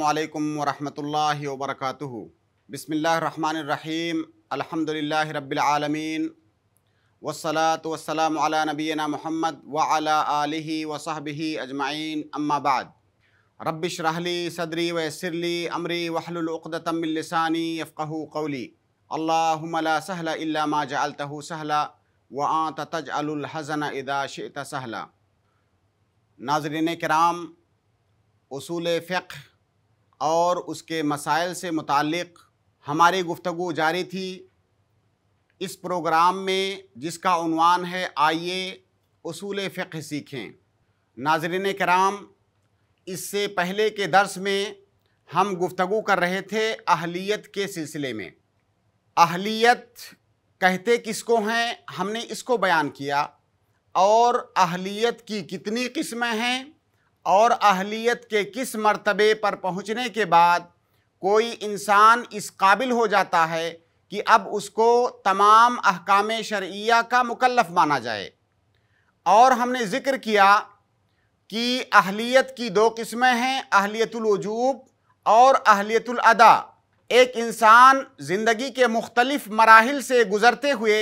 अल्लाम वरहमतुल्ला वबरक बसमीम अलहमदिल्ला रबालमीन वसलात वसलाम अला नबीना मोहम्मद व आलि वसहबी अजमाइन अम्माबाद रबिश रहली सदरी वसरली अमरी वहलुलतमिलसानी यफ़क़ कौली अल्लाहमला सहला जल तह सहला व आत तज अलहज़न इदा शहला सहला नाजरीन कराम असूल फ़िक्र और उसके मसाइल से मुतक़ हमारी गुफ्तु जारी थी इस प्रोग्राम में जिसका उनवान है आइए असूल फ़िक्र सीखें नाजरन कराम इससे पहले के दर्स में हम गुफ्तु कर रहे थे अहलियत के सिलसिले में अहलियत कहते किसको हैं हमने इसको बयान किया और अहलियत की कितनी किस्में हैं और अहलियत के किस मर्तबे पर पहुँचने के बाद कोई इंसान इस काबिल हो जाता है कि अब उसको तमाम अहकाम शर्या का मुकलफ माना जाए और हमने ज़िक्र किया कि अहलियत की दो किस्में हैं अहलियतलवजूब और अहलियतलदा एक इंसान ज़िंदगी के मुख्तलफ़ मराहल से गुज़रते हुए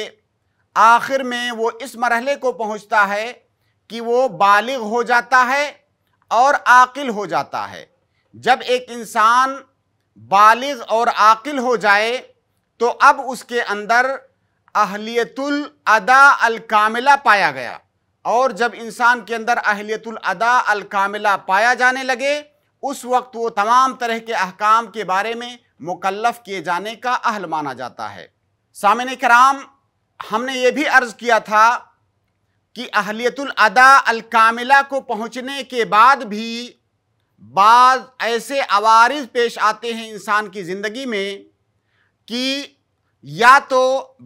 आखिर में वो इस मरहले को पहुँचता है कि वो बालग हो जाता है और आकिल हो जाता है जब एक इंसान बालिग और आकिल हो जाए तो अब उसके अंदर अहलियतुल अदा कामिला पाया गया और जब इंसान के अंदर अहलियतुल अदा कामिला पाया जाने लगे उस वक्त वो तमाम तरह के अहकाम के बारे में मुकलफ़ किए जाने का अहल माना जाता है सामने कराम हमने ये भी अर्ज़ किया था कि अहलियतुल अदा अल कामिला को पहुंचने के बाद भी बाद ऐसे आवारिज पेश आते हैं इंसान की ज़िंदगी में कि या तो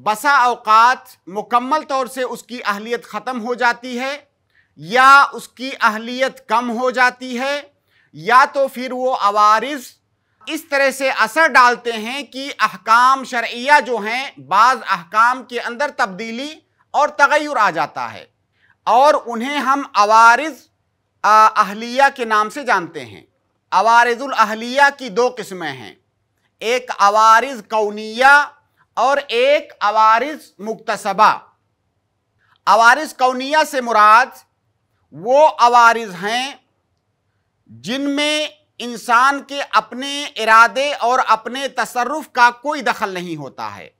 बसा अवकात मुकम्मल तौर से उसकी अहलियत ख़त्म हो जाती है या उसकी अहलियत कम हो जाती है या तो फिर वो आवारिज इस तरह से असर डालते हैं कि अहकाम शरिया जो हैं बाज़ अहकाम के अंदर तब्दीली और तगैर आ जाता है और उन्हें हम अवारिज अहलिया के नाम से जानते हैं अवारिजुल अहलिया की दो किस्में हैं एक अवारिज कौनिया और एक अवारिज मुक्तसबा अवारिज कौनिया से मुराद वो अवारिज हैं जिनमें इंसान के अपने इरादे और अपने तसरफ का कोई दखल नहीं होता है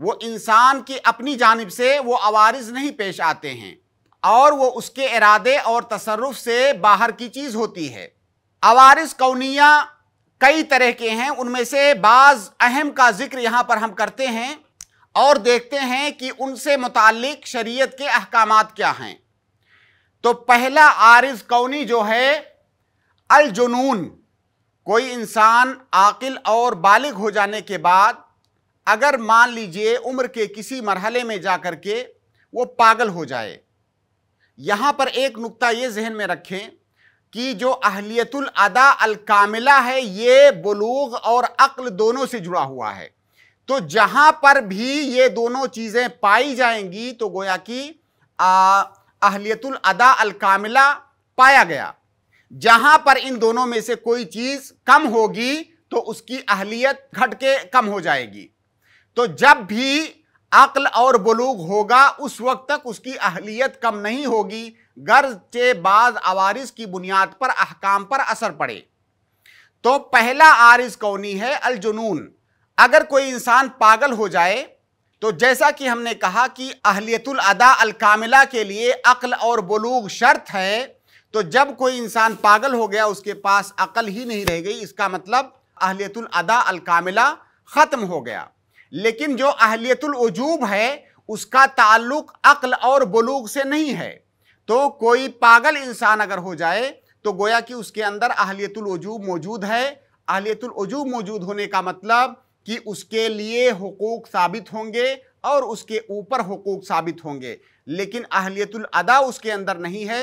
वो इंसान की अपनी जानब से वो अवारिज नहीं पेश आते हैं और वो उसके इरादे और तसरफ से बाहर की चीज़ होती है अवारिस कौनिया कई तरह के हैं उनमें से बाज़ अहम का जिक्र यहाँ पर हम करते हैं और देखते हैं कि उनसे मुतक शरीयत के अहकाम क्या हैं तो पहला आरिज कौनी जो है अलजुनून कोई इंसान आकिल और बालिग हो जाने के बाद अगर मान लीजिए उम्र के किसी मरहले में जा कर के वो पागल हो जाए यहाँ पर एक नुक्ता ये जहन में रखें कि जो अहलियतुल अदा अल कामिला है ये बलूग और अक्ल दोनों से जुड़ा हुआ है तो जहाँ पर भी ये दोनों चीज़ें पाई जाएंगी तो गोया कि अहलियतुल अदा अल कामिला पाया गया जहाँ पर इन दोनों में से कोई चीज़ कम होगी तो उसकी अहलियत घट के कम हो जाएगी तो जब भी अक्ल और बलूग होगा उस वक्त तक उसकी अहलियत कम नहीं होगी गर्ज के बाद आवारिस की बुनियाद पर अहकाम पर असर पड़े तो पहला आरिस कौनी है अलजुनून अगर कोई इंसान पागल हो जाए तो जैसा कि हमने कहा कि अहलियतुल अदा कामिला के लिए अक्ल और बलूग शर्त है तो जब कोई इंसान पागल हो गया उसके पास अक्ल ही नहीं रह गई इसका मतलब अहलियतुल अदा कामिला ख़त्म हो गया लेकिन जो अहलियतुल वजूब है उसका ताल्लुक अक्ल और बलूक से नहीं है तो कोई पागल इंसान अगर हो जाए तो गोया कि उसके अंदर अहलियतुल वजूब मौजूद है अहलियतुल वजूब मौजूद होने का मतलब कि उसके लिए हकूक़ साबित होंगे और उसके ऊपर हकूक़ साबित होंगे लेकिन अहलियतुल अदा उसके अंदर नहीं है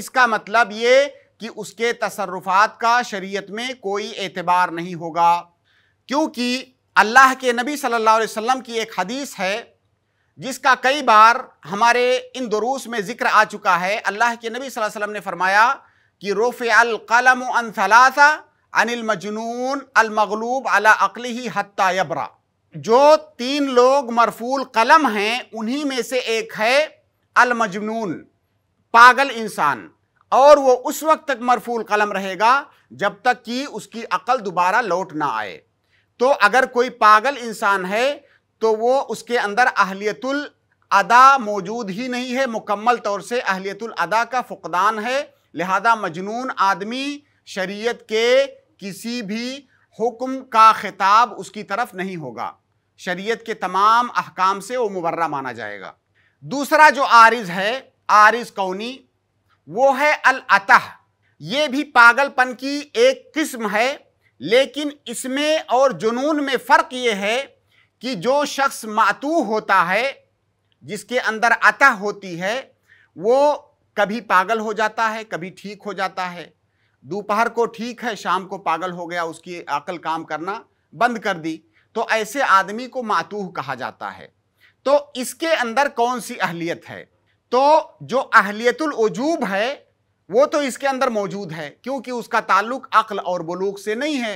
इसका मतलब ये कि उसके तसरफ़ात का शरीयत में कोई एतबार नहीं होगा क्योंकि अल्लाह के नबी सल्लल्लाहु अलैहि वसल्लम की एक हदीस है जिसका कई बार हमारे इन दुरूस में ज़िक्र आ चुका है अल्लाह के नबी सल्लल्लाहु अलैहि वसल्लम ने फरमाया कि रोफ़ अलकलम अनसलासा अनिल मजनून अलमगलूब अला अकली ही हत्ता यबरा जो तीन लोग मरफूल कलम हैं उन्हीं में से एक है अलमजनून पागल इंसान और वो उस वक्त तक मरफूल कलम रहेगा जब तक कि उसकी अकल दोबारा लौट ना आए तो अगर कोई पागल इंसान है तो वो उसके अंदर अहलियतुल अदा मौजूद ही नहीं है मुकम्मल तौर से अहलियतुल अदा का फुकदान है लिहाजा मजनून आदमी शरीयत के किसी भी हुक्म का खिताब उसकी तरफ नहीं होगा शरीयत के तमाम अहकाम से वो मुबर्रा माना जाएगा दूसरा जो आरिज है आरिज कौनी वो है अल अतः ये भी पागलपन की एक किस्म है लेकिन इसमें और जुनून में फ़र्क ये है कि जो शख्स मातू होता है जिसके अंदर अतः होती है वो कभी पागल हो जाता है कभी ठीक हो जाता है दोपहर को ठीक है शाम को पागल हो गया उसकी अकल काम करना बंद कर दी तो ऐसे आदमी को मातूह कहा जाता है तो इसके अंदर कौन सी अहलियत है तो जो अहलियतुल अहलियतुलजूब है वो तो इसके अंदर मौजूद है क्योंकि उसका ताल्लुक अक्ल और बलूक से नहीं है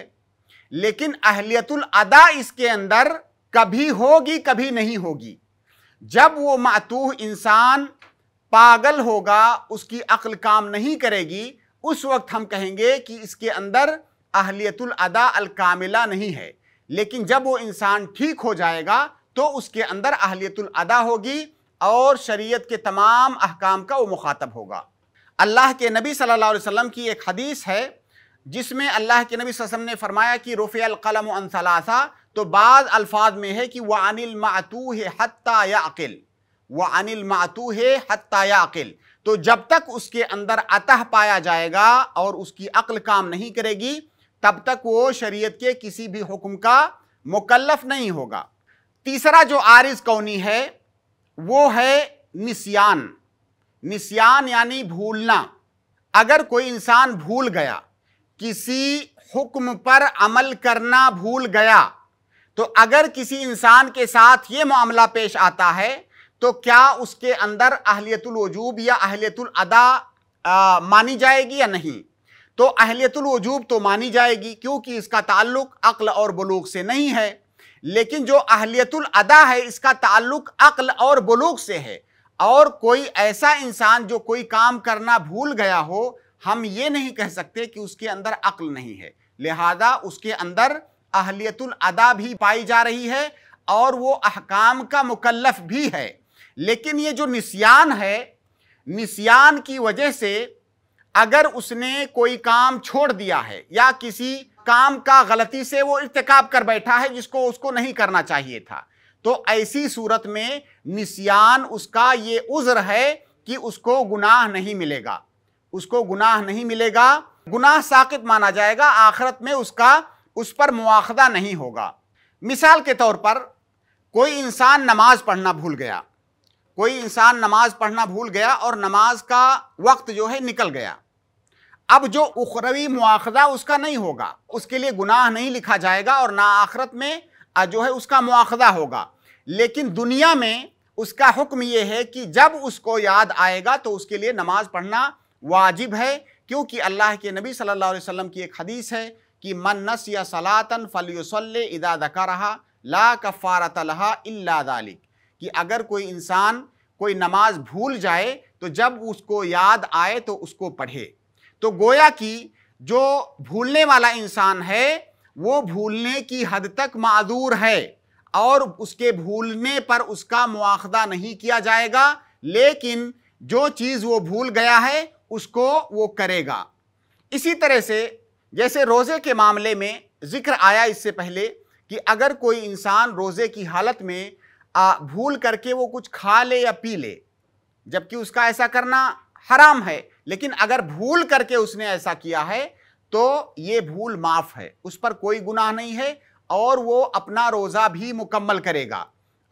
लेकिन अहलियतुल अदा इसके अंदर कभी होगी कभी नहीं होगी जब वो मातूह इंसान पागल होगा उसकी अक्ल काम नहीं करेगी उस वक्त हम कहेंगे कि इसके अंदर अहलियतुल अदा कामिला नहीं है लेकिन जब वो इंसान ठीक हो जाएगा तो उसके अंदर अहलियतुल अदा होगी और शरीयत के तमाम अहकाम का वो मुखातब होगा अल्लाह के नबी सल्लल्लाहु अलैहि वसल्लम की एक हदीस है जिसमें अल्लाह के नबी वसल्लम ने फरमाया कि रफ़ीम अनसलासा तो बाद अल्फाज में है कि वह अनिल मातू है हत्ता या अकिल वह अनिल मातू है हत्ता या अकिल तो जब तक उसके अंदर अतः पाया जाएगा और उसकी अक्ल काम नहीं करेगी तब तक वो शरीयत के किसी भी हुक्म का मुकल्लफ़ नहीं होगा तीसरा जो आरिज कौनी है वो है निसियान निशान यानी भूलना अगर कोई इंसान भूल गया किसी हुक्म पर अमल करना भूल गया तो अगर किसी इंसान के साथ ये मामला पेश आता है तो क्या उसके अंदर अहलियतुल वजूब या अहलियतुल अदा मानी जाएगी या नहीं तो अहलियतुल वजूब तो मानी जाएगी क्योंकि इसका ताल्लुक अक्ल और बलूग से नहीं है लेकिन जो अहलियतुल अदा है इसका ताल्लुक अक्ल और बलूग से है और कोई ऐसा इंसान जो कोई काम करना भूल गया हो हम ये नहीं कह सकते कि उसके अंदर अक्ल नहीं है लिहाजा उसके अंदर अहलियतुल अदा भी पाई जा रही है और वो अहकाम का मुकल्लफ भी है लेकिन ये जो निस्यान है निस्यान की वजह से अगर उसने कोई काम छोड़ दिया है या किसी काम का गलती से वो इरतकब कर बैठा है जिसको उसको नहीं करना चाहिए था तो ऐसी सूरत में निसियान उसका ये उज़्र है कि उसको गुनाह नहीं मिलेगा उसको गुनाह नहीं मिलेगा गुनाह साकित माना जाएगा आखिरत में उसका उस पर मुआखदा नहीं होगा मिसाल के तौर पर कोई इंसान नमाज पढ़ना भूल गया कोई इंसान नमाज पढ़ना भूल गया और नमाज का वक्त जो है निकल गया अब जो उखरवी मुआखदा उसका नहीं होगा उसके लिए गुनाह नहीं लिखा जाएगा और ना आखरत में जो है उसका मुआखदा होगा लेकिन दुनिया में उसका हुक्म यह है कि जब उसको याद आएगा तो उसके लिए नमाज पढ़ना वाजिब है क्योंकि अल्लाह के नबी सल्लल्लाहु अलैहि वसल्लम की एक हदीस है कि मन नस या सलातन फ़लसल इदा दका रहा ला कफ़ारत लहा इल्ला दालिक कि अगर कोई इंसान कोई नमाज भूल जाए तो जब उसको याद आए तो उसको पढ़े तो गोया कि जो भूलने वाला इंसान है वो भूलने की हद तक मादूर है और उसके भूलने पर उसका मुआदा नहीं किया जाएगा लेकिन जो चीज़ वो भूल गया है उसको वो करेगा इसी तरह से जैसे रोज़े के मामले में जिक्र आया इससे पहले कि अगर कोई इंसान रोज़े की हालत में आ, भूल करके वो कुछ खा ले या पी ले जबकि उसका ऐसा करना हराम है लेकिन अगर भूल करके उसने ऐसा किया है तो ये भूल माफ़ है उस पर कोई गुनाह नहीं है और वो अपना रोज़ा भी मुकम्मल करेगा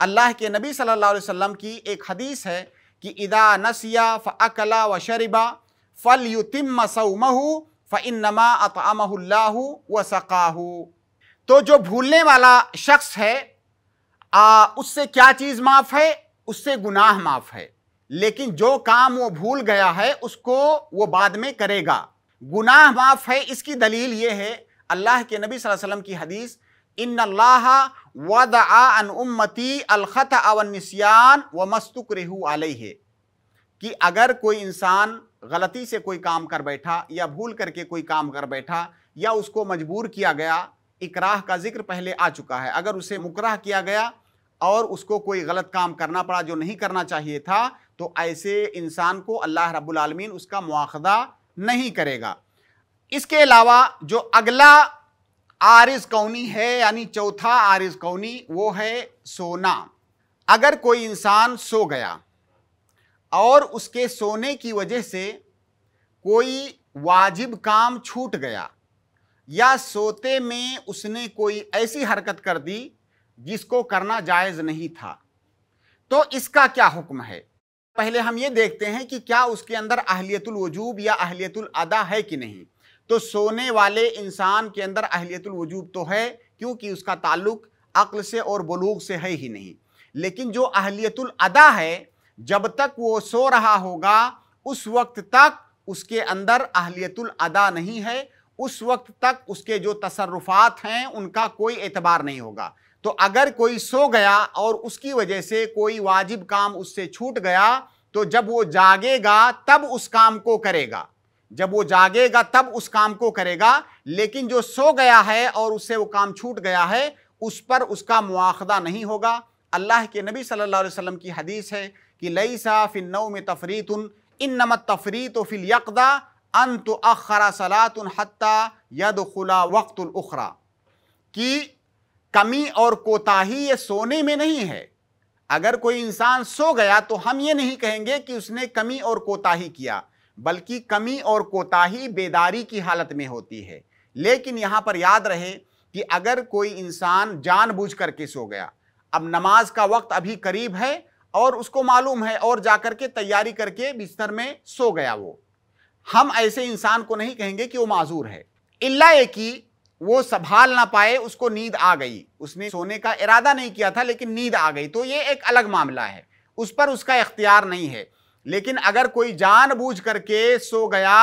अल्लाह के नबी सल्लल्लाहु अलैहि वसल्लम की एक हदीस है कि इदा नसिया फ अकला व शरिबा फ़ल युतिम सऊमहू नमा अतमहल्लाहू व सकाहू तो जो भूलने वाला शख्स है आ, उससे क्या चीज़ माफ़ है उससे गुनाह माफ़ है लेकिन जो काम वो भूल गया है उसको वो बाद में करेगा गुनाह माफ़ है इसकी दलील ये है अल्लाह के नबी वसल्लम की हदीस इन अल्लाह वद अन उम्मती अलखत अवनसियान व मस्तुक रेहू आलही है कि अगर कोई इंसान गलती से कोई काम कर बैठा या भूल करके कोई काम कर बैठा या उसको मजबूर किया गया इकराह का जिक्र पहले आ चुका है अगर उसे मुकराह किया गया और उसको कोई गलत काम करना पड़ा जो नहीं करना चाहिए था तो ऐसे इंसान को अल्लाह रब्बुल आलमीन उसका मुआखदा नहीं करेगा इसके अलावा जो अगला आरिस कौनी है यानी चौथा आरिस कौनी वो है सोना अगर कोई इंसान सो गया और उसके सोने की वजह से कोई वाजिब काम छूट गया या सोते में उसने कोई ऐसी हरकत कर दी जिसको करना जायज़ नहीं था तो इसका क्या हुक्म है पहले हम ये देखते हैं कि क्या उसके अंदर अहलियतुल वजूब या अहलियतुल अदा है कि नहीं तो सोने वाले इंसान के अंदर अहलियतुल वजूब तो है क्योंकि उसका ताल्लुक अक्ल से और बलूक से है ही नहीं लेकिन जो अहलियतुल अदा है जब तक वो सो रहा होगा उस वक्त तक उसके अंदर अहलियतुल अदा नहीं है उस वक्त तक उसके जो तसरफात हैं उनका कोई एतबार नहीं होगा तो अगर कोई सो गया और उसकी वजह से कोई वाजिब काम उससे छूट गया तो जब वो जागेगा तब उस काम को करेगा जब वो जागेगा तब उस काम को करेगा लेकिन जो सो गया है और उससे वो काम छूट गया है उस पर उसका मुआखदा नहीं होगा अल्लाह के नबी सल्लल्लाहु अलैहि वसल्लम की हदीस है कि लई सा फिन में तफरीत इन नमत तफरी तो फिल यकदा अन तो अखरा सलात हती यद खुला वक्त उखरा कि कमी और कोताही ये सोने में नहीं है अगर कोई इंसान सो गया तो हम ये नहीं कहेंगे कि उसने कमी और कोताही किया बल्कि कमी और कोताही बेदारी की हालत में होती है लेकिन यहाँ पर याद रहे कि अगर कोई इंसान जानबूझ करके सो गया अब नमाज का वक्त अभी करीब है और उसको मालूम है और जा कर के तैयारी करके बिस्तर में सो गया वो हम ऐसे इंसान को नहीं कहेंगे कि वो माजूर है इल्ला ये कि वो संभाल ना पाए उसको नींद आ गई उसने सोने का इरादा नहीं किया था लेकिन नींद आ गई तो ये एक अलग मामला है उस पर उसका इख्तियार नहीं है लेकिन अगर कोई जानबूझ करके सो गया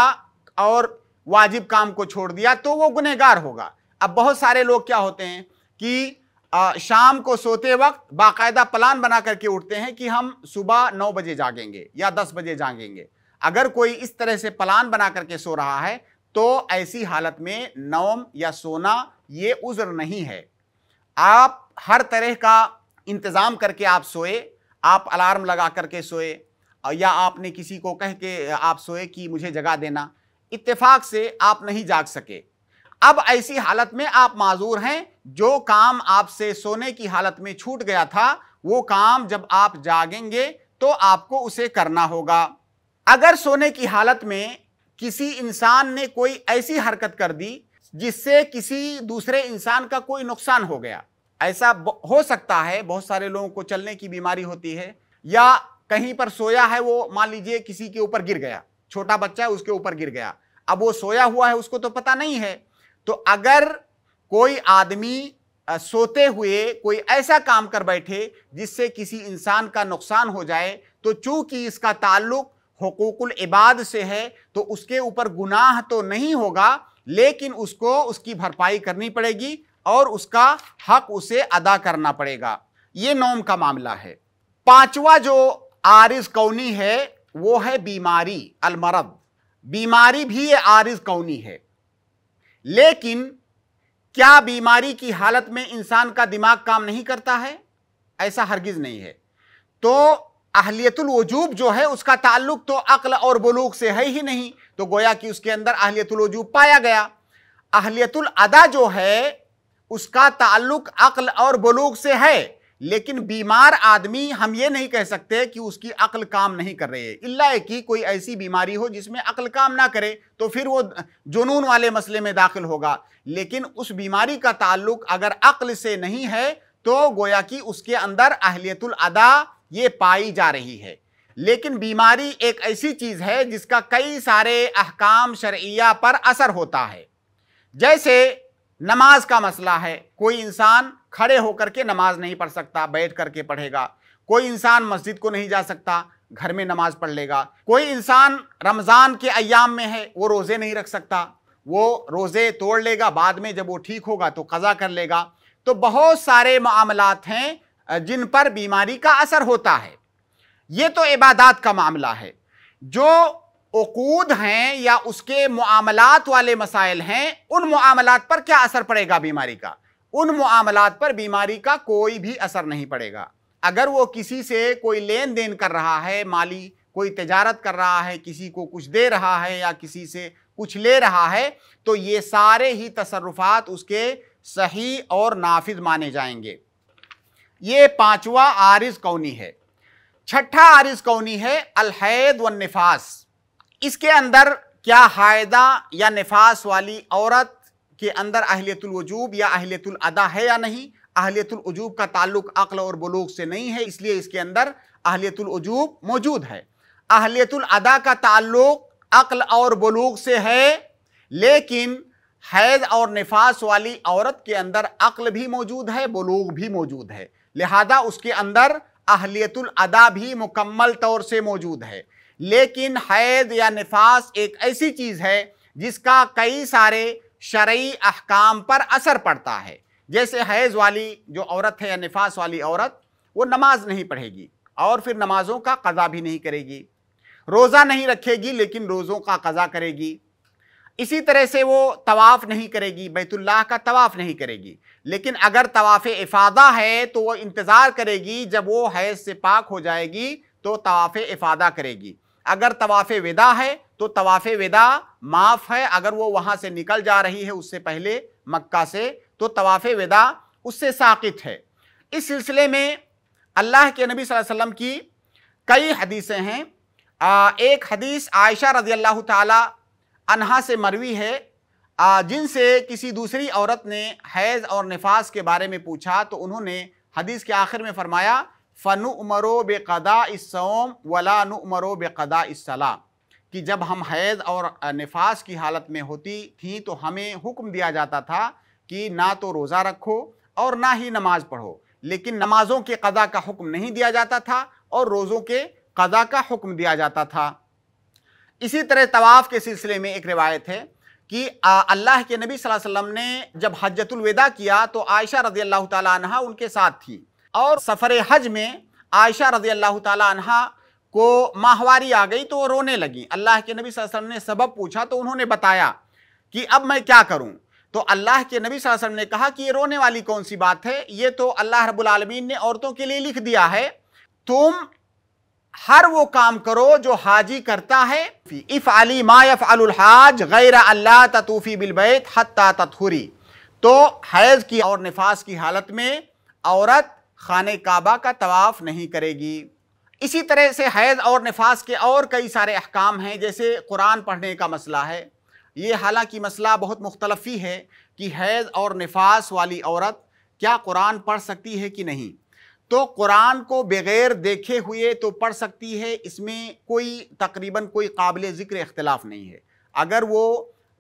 और वाजिब काम को छोड़ दिया तो वो गुनहगार होगा अब बहुत सारे लोग क्या होते हैं कि शाम को सोते वक्त बाकायदा प्लान बना करके उठते हैं कि हम सुबह नौ बजे जागेंगे या दस बजे जागेंगे अगर कोई इस तरह से प्लान बना करके सो रहा है तो ऐसी हालत में नौम या सोना ये उज़्र नहीं है आप हर तरह का इंतज़ाम करके आप सोए आप अलार्म लगा करके सोए या आपने किसी को कह के आप सोए कि मुझे जगा देना इत्तेफाक से आप नहीं जाग सके अब ऐसी हालत में आप माजूर हैं जो काम आपसे सोने की हालत में छूट गया था वो काम जब आप जागेंगे तो आपको उसे करना होगा अगर सोने की हालत में किसी इंसान ने कोई ऐसी हरकत कर दी जिससे किसी दूसरे इंसान का कोई नुकसान हो गया ऐसा हो सकता है बहुत सारे लोगों को चलने की बीमारी होती है या कहीं पर सोया है वो मान लीजिए किसी के ऊपर गिर गया छोटा बच्चा है उसके ऊपर गिर गया अब वो सोया हुआ है उसको तो पता नहीं है तो अगर कोई आदमी सोते हुए कोई ऐसा काम कर बैठे जिससे किसी इंसान का नुकसान हो जाए तो चूंकि इसका ताल्लुक हकूकुल इबाद से है तो उसके ऊपर गुनाह तो नहीं होगा लेकिन उसको उसकी भरपाई करनी पड़ेगी और उसका हक उसे अदा करना पड़ेगा ये नॉम का मामला है पांचवा जो आरिज कौनी है वो है बीमारी अलमरद बीमारी भी ये आरिज कौनी है लेकिन क्या बीमारी की हालत में इंसान का दिमाग काम नहीं करता है ऐसा हरगिज़ नहीं है तो अहलियतुल वजूब जो है उसका ताल्लुक तो अक्ल और बलूक से है ही नहीं तो गोया कि उसके अंदर अहलियतुल वजूब पाया गया अहलियतुल अदा जो है उसका ताल्लुक अक्ल और बलूक से है लेकिन बीमार आदमी हम ये नहीं कह सकते कि उसकी अक्ल काम नहीं कर रही है इल्ला कि कोई ऐसी बीमारी हो जिसमें अक्ल काम ना करे तो फिर वो जुनून वाले मसले में दाखिल होगा लेकिन उस बीमारी का ताल्लुक अगर अक्ल से नहीं है तो गोया कि उसके अंदर अहलियतुल अदा ये पाई जा रही है लेकिन बीमारी एक ऐसी चीज़ है जिसका कई सारे अहकाम शरिया पर असर होता है जैसे नमाज का मसला है कोई इंसान खड़े होकर के नमाज नहीं पढ़ सकता बैठ करके पढ़ेगा कोई इंसान मस्जिद को नहीं जा सकता घर में नमाज पढ़ लेगा कोई इंसान रमज़ान के अयाम में है वो रोज़े नहीं रख सकता वो रोज़े तोड़ लेगा बाद में जब वो ठीक होगा तो कज़ा कर लेगा तो बहुत सारे मामलात हैं जिन पर बीमारी का असर होता है ये तो इबादत का मामला है जो उकूद हैं या उसके मामलात वाले मसाइल हैं उन मामलात पर क्या असर पड़ेगा बीमारी का उन मामलात पर बीमारी का कोई भी असर नहीं पड़ेगा अगर वो किसी से कोई लेन देन कर रहा है माली कोई तजारत कर रहा है किसी को कुछ दे रहा है या किसी से कुछ ले रहा है तो ये सारे ही तसरफात उसके सही और नाफिज माने जाएंगे ये पांचवा आरिज कौनी है छठा आरिज कौनी है अलहैद व नफास इसके अंदर क्या हायदा या नफास वाली औरत के अंदर अहलियतुल वजूब या अहलियतुल अदा है या नहीं अहलियतुल वजूब का ताल्लुक अक्ल और बलूग से नहीं है इसलिए इसके अंदर अहलियतुल वजूब मौजूद है अहलियतुल अदा का ताल्लुक अक्ल और बलूक से है लेकिन हैज और निफास वाली औरत के अंदर अक्ल भी मौजूद है बलूग भी मौजूद है लिहाजा उसके अंदर अहलियतुल अदा भी मुकम्मल तौर से मौजूद है लेकिन हैज या निफास एक ऐसी चीज़ है जिसका कई सारे शरय अहकाम पर असर पड़ता है जैसे हैज़ वाली जो औरत है या निफास वाली औरत वो नमाज नहीं पढ़ेगी और फिर नमाज़ों का कज़ा भी नहीं करेगी रोज़ा नहीं रखेगी लेकिन रोज़ों का कज़ा करेगी इसी तरह से वो तवाफ़ नहीं करेगी बैतुल्लाह का तवाफ़ नहीं करेगी लेकिन अगर तवाफ़ इफ़ादा है तो वो इंतज़ार करेगी जब वो हैज़ से पाक हो जाएगी तो तवाफ़ इफ़ादा करेगी अगर तवाफ़ विदा है तो तवाफ़ वदा माफ़ है अगर वो वहाँ से निकल जा रही है उससे पहले मक्का से तो तवाफ़ वदा उससे साकित है इस सिलसिले में अल्लाह के नबी वसल्लम की कई हदीसें हैं आ, एक हदीस आयशा रजी अल्लाह तहा से मरवी है जिनसे किसी दूसरी औरत ने हैज़ और नफास के बारे में पूछा तो उन्होंने हदीस के आखिर में फरमाया फ़नु उमरो बेकदा इस सोम वला उमरो बेकदा इस सलाम कि जब हम हैज़ और नफास की हालत में होती थी तो हमें हुक्म दिया जाता था कि ना तो रोज़ा रखो और ना ही नमाज पढ़ो लेकिन नमाज़ों के कदा का हुक्म नहीं दिया जाता था और रोज़ों के कदा का हुक्म दिया जाता था इसी तरह तवाफ़ के सिलसिले में एक रिवायत है कि अल्लाह के नबी वसल्लम ने जब हजतुलविदा किया तो आयशा रजी अल्लाह तह उनके साथ थी और सफ़र हज में आयशा रजी अल्लाह तह को माहवारी आ गई तो वो रोने लगी अल्लाह के नबी वसल्लम ने सबब पूछा तो उन्होंने बताया कि अब मैं क्या करूं तो अल्लाह के नबी वसल्लम ने कहा कि ये रोने वाली कौन सी बात है ये तो अल्लाह रब्बुल आलमीन ने औरतों के लिए लिख दिया है तुम हर वो काम करो जो हाजी करता है इफ़ अली मायफ अलहाज गैर अल्लाह ततूफ़ी बिलबैत हत्ता तथुरी तो हैज़ की और नफास की हालत में औरत खाने काबा का तवाफ़ नहीं करेगी इसी तरह से हैज़ और नफास के और कई सारे अहकाम हैं जैसे कुरान पढ़ने का मसला है ये हालांकि मसला बहुत मुख्तलफी है कि हैज़ और नफास वाली औरत क्या कुरान पढ़ सकती है कि नहीं तो कुरान को बग़ैर देखे हुए तो पढ़ सकती है इसमें कोई तकरीबन कोई काबिल ज़िक्र इख्तलाफ नहीं है अगर वो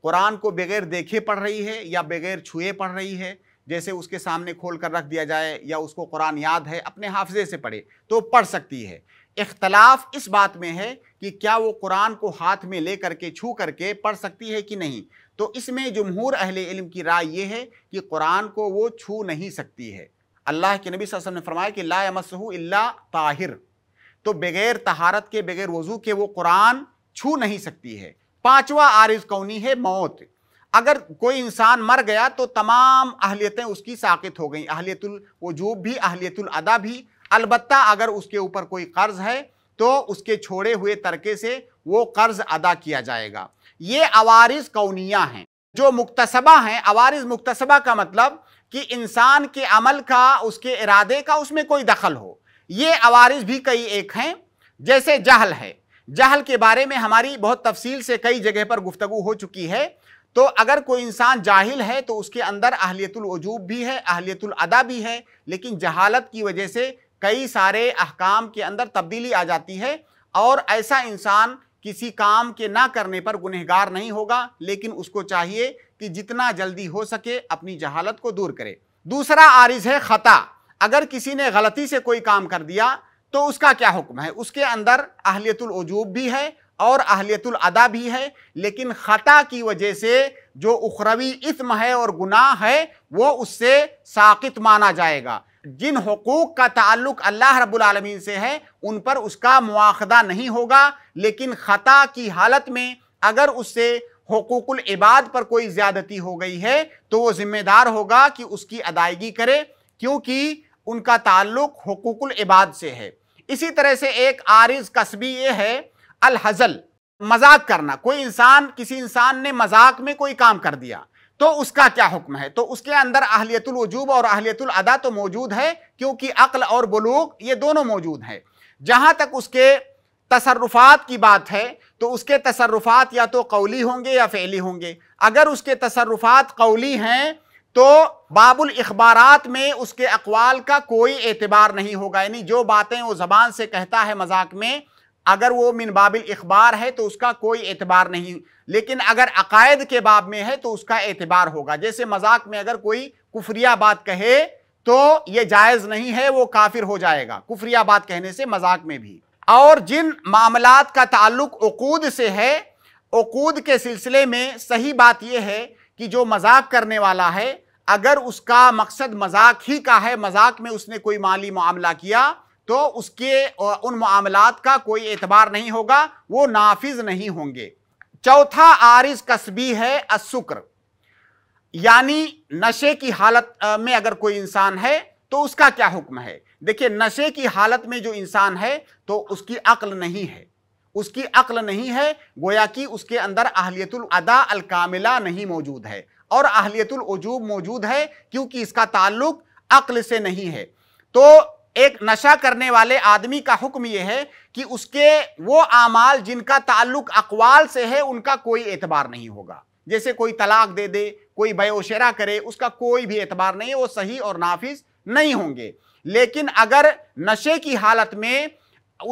कुरान को बग़ैर देखे पढ़ रही है या बग़ैर छुए पढ़ रही है जैसे उसके सामने खोल कर रख दिया जाए या उसको कुरान याद है अपने हाफजे से पढ़े तो पढ़ सकती है इख्तलाफ इस बात में है कि क्या वो कुरान को हाथ में ले करके छू करके पढ़ सकती है कि नहीं तो इसमें जमहूर अहल इल्म की राय यह है कि कुरान को वो छू नहीं सकती है अल्लाह के नबी वसल्लम ने फरमाया कि ला मसहू इल्ला ताहिर तो बगैर तहारत के बगैर वज़ू के वो कुरान छू नहीं सकती है पाँचवा आरिज कौनी है मौत अगर कोई इंसान मर गया तो तमाम अहलियतें उसकी साकित हो गई अहलियतुल वजूब भी अहलियतुल अदा भी अलबत् अगर उसके ऊपर कोई कर्ज़ है तो उसके छोड़े हुए तरके से वो कर्ज़ अदा किया जाएगा ये अवारिस कौनिया हैं जो मुक्तसबा हैं अवारिस मुक्तसबा का मतलब कि इंसान के अमल का उसके इरादे का उसमें कोई दखल हो ये अवारिस भी कई एक हैं जैसे जहल है जहल के बारे में हमारी बहुत तफसील से कई जगह पर गुफ्तु हो चुकी है तो अगर कोई इंसान जाहिल है तो उसके अंदर अहलियतुल वजूब भी है अहलियतुल अदा भी है लेकिन जहालत की वजह से कई सारे अहकाम के अंदर तब्दीली आ जाती है और ऐसा इंसान किसी काम के ना करने पर गुनहगार नहीं होगा लेकिन उसको चाहिए कि जितना जल्दी हो सके अपनी जहालत को दूर करे दूसरा आरिज है ख़ता अगर किसी ने गलती से कोई काम कर दिया तो उसका क्या हुक्म है उसके अंदर अहलियतुल वजूब भी है और अहलियतुल अदा भी है लेकिन ख़ता की वजह से जो उखरवी इस्म है और गुनाह है वो उससे साकित माना जाएगा जिन हकूक़ का ताल्लुक अल्लाह रबालमीन से है उन पर उसका मुआखदा नहीं होगा लेकिन ख़ता की हालत में अगर उससे हकूकुल इबाद पर कोई ज़्यादती हो गई है तो वो ज़िम्मेदार होगा कि उसकी अदायगी करे क्योंकि उनका ताल्लुक हकूकुल इबाद से है इसी तरह से एक आरिज कस्बी ये है अल हजल मजाक करना कोई इंसान किसी इंसान ने मजाक में कोई काम कर दिया तो उसका क्या हुक्म है तो उसके अंदर अहलियतुल वजूब और अहलियतुल अदा तो मौजूद है क्योंकि अक्ल और बलूक ये दोनों मौजूद हैं जहाँ तक उसके तसरफात की बात है तो उसके तसरफात या तो कौली होंगे या फ़ैली होंगे अगर उसके तसरुफात कौली हैं तो बाबुल अखबारात में उसके अकवाल का कोई एतबार नहीं होगा यानी जो बातें वो ज़बान से कहता है मजाक में अगर वो मिन बाबिल अखबार है तो उसका कोई एतबार नहीं लेकिन अगर अकायद के बाब में है तो उसका एतबार होगा जैसे मजाक में अगर कोई कुफरिया बात कहे तो ये जायज़ नहीं है वो काफिर हो जाएगा कुफरिया बात कहने से मजाक में भी और जिन मामलात का ताल्लुक उकूद से है उकूद के सिलसिले में सही बात यह है कि जो मजाक करने वाला है अगर उसका मकसद मजाक ही का है मजाक में उसने कोई माली मामला किया तो उसके उन मामला का कोई एतबार नहीं होगा वो नाफिज नहीं होंगे चौथा आरिज कस्बी है अशुक्र यानी नशे की हालत में अगर कोई इंसान है तो उसका क्या हुक्म है देखिए नशे की हालत में जो इंसान है तो उसकी अक्ल नहीं है उसकी अक्ल नहीं है गोया कि उसके अंदर अहलियतुल अदा अल कामिला नहीं मौजूद है और अहलियतुल वजूब मौजूद है क्योंकि इसका ताल्लुक अक्ल से नहीं है तो एक नशा करने वाले आदमी का हुक्म यह है कि उसके वो आमाल जिनका ताल्लुक अकवाल से है उनका कोई एतबार नहीं होगा जैसे कोई तलाक दे दे कोई बयोशरा करे उसका कोई भी एतबार नहीं वो सही और नाफिज नहीं होंगे लेकिन अगर नशे की हालत में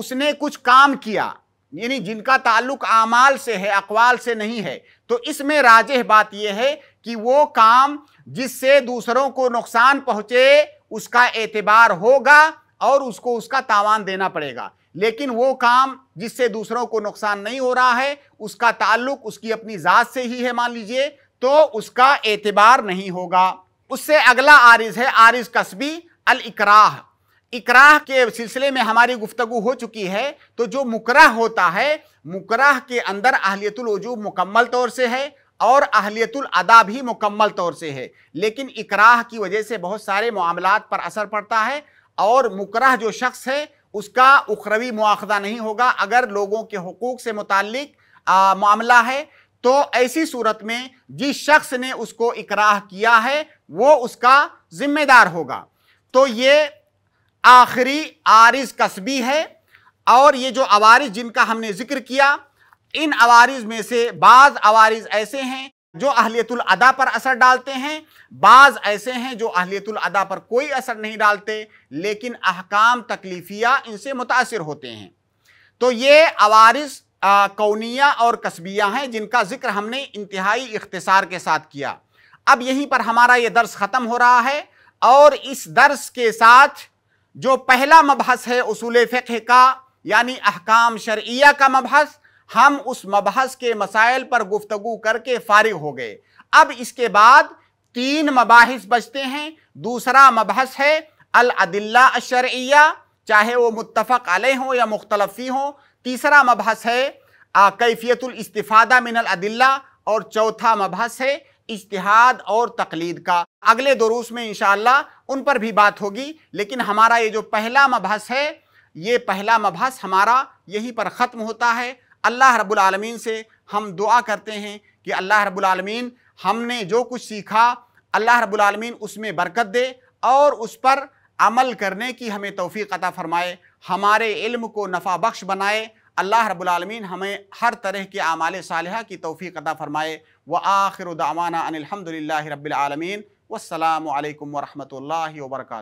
उसने कुछ काम किया यानी जिनका ताल्लुक आमाल से है अकवाल से नहीं है तो इसमें राजेह बात यह है कि वो काम जिससे दूसरों को नुकसान पहुँचे उसका एतबार होगा और उसको उसका तावान देना पड़ेगा लेकिन वो काम जिससे दूसरों को नुकसान नहीं हो रहा है उसका ताल्लुक उसकी अपनी ज़ात से ही है मान लीजिए तो उसका एतबार नहीं होगा उससे अगला आरिज है आरिज कस्बी अल इकराह इकराह के सिलसिले में हमारी गुफ्तगु हो चुकी है तो जो मुकराह होता है मुकराह के अंदर अहलियतुल वजूब मुकम्मल तौर से है और अहलियतुल अदा भी मुकम्मल तौर से है लेकिन इकराह की वजह से बहुत सारे मामला पर असर पड़ता है और मुकरह जो शख्स है उसका उखरवी मुआवजा नहीं होगा अगर लोगों के हकूक़ से मुतक मामला है तो ऐसी सूरत में जिस शख्स ने उसको इकराह किया है वो उसका ज़िम्मेदार होगा तो ये आखिरी आरिज कस्बी है और ये जो आवारिज जिनका हमने जिक्र किया इन आवारीज में से बाज आवारीज ऐसे हैं जो अहलियतुल अदा पर असर डालते हैं बाज ऐसे हैं जो अहलियतुल अदा पर कोई असर नहीं डालते लेकिन अहकाम तकलीफिया इनसे मुतासर होते हैं तो ये आवारिस कौनिया और कस्बिया हैं जिनका जिक्र हमने इंतहाई इख्तसार के साथ किया अब यहीं पर हमारा ये दर्स ख़त्म हो रहा है और इस दर्स के साथ जो पहला मबहस है उसूल फ़िक का यानी अहकाम शर्या का मबहस हम उस मबहस के मसाइल पर गुफ्तगु करके फारिग हो गए अब इसके बाद तीन मबाहिस बचते हैं दूसरा मबहस है अलअदिल्ला अशरिया चाहे वो मुतफ़ आल हों या मुख्तलफ़ी हों तीसरा मबहस है कैफियतुलस्तिफ़ादा अदिल्ला और चौथा मबहस है इश्तहाद और तकलीद का अगले दरूस में इन उन पर भी बात होगी लेकिन हमारा ये जो पहला मबहस है ये पहला मबहस हमारा यहीं पर ख़त्म होता है अल्लाह रब्बुल आलमीन से हम दुआ करते हैं कि अल्लाह रब्बुल आलमीन हमने जो कुछ सीखा अल्लाह रब्बुल आलमीन उसमें बरकत दे और उस पर अमल करने की हमें तोफ़ी अता फ़रमाए हमारे इल्म को नफ़ा बख्श बनाए अल्लाह रब्बुल आलमीन हमें हर तरह के आमाल सालह की तोफ़ी अता फ़रमाए व आखिर दामाना अनिलहमदिल्ला रबालमीन वालकम वरहमल वर्का